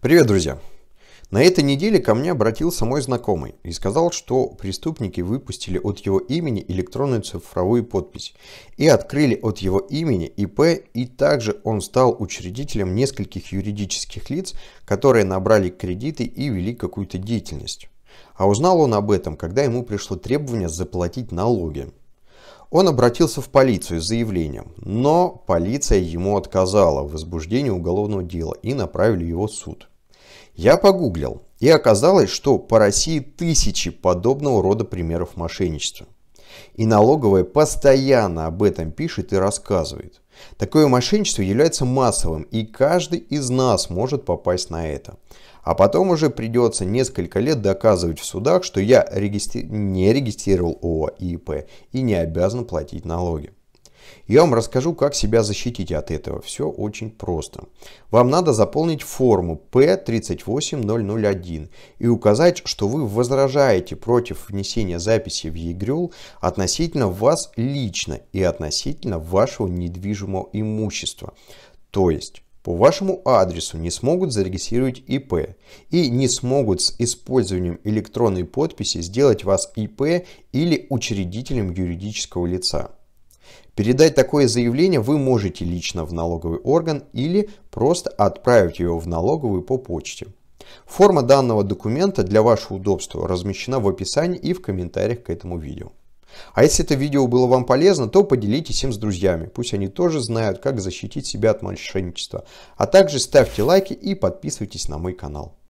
Привет, друзья! На этой неделе ко мне обратился мой знакомый и сказал, что преступники выпустили от его имени электронную цифровую подпись и открыли от его имени ИП, и также он стал учредителем нескольких юридических лиц, которые набрали кредиты и вели какую-то деятельность. А узнал он об этом, когда ему пришло требование заплатить налоги. Он обратился в полицию с заявлением, но полиция ему отказала в возбуждении уголовного дела и направили его в суд. Я погуглил, и оказалось, что по России тысячи подобного рода примеров мошенничества. И налоговая постоянно об этом пишет и рассказывает. Такое мошенничество является массовым, и каждый из нас может попасть на это. А потом уже придется несколько лет доказывать в судах, что я регистри... не регистрировал ООО и ИП и не обязан платить налоги. Я вам расскажу, как себя защитить от этого. Все очень просто. Вам надо заполнить форму P38001 и указать, что вы возражаете против внесения записи в ЕГРЮЛ относительно вас лично и относительно вашего недвижимого имущества. То есть по вашему адресу не смогут зарегистрировать ИП и не смогут с использованием электронной подписи сделать вас ИП или учредителем юридического лица. Передать такое заявление вы можете лично в налоговый орган или просто отправить его в налоговую по почте. Форма данного документа для вашего удобства размещена в описании и в комментариях к этому видео. А если это видео было вам полезно, то поделитесь им с друзьями, пусть они тоже знают, как защитить себя от мошенничества. А также ставьте лайки и подписывайтесь на мой канал.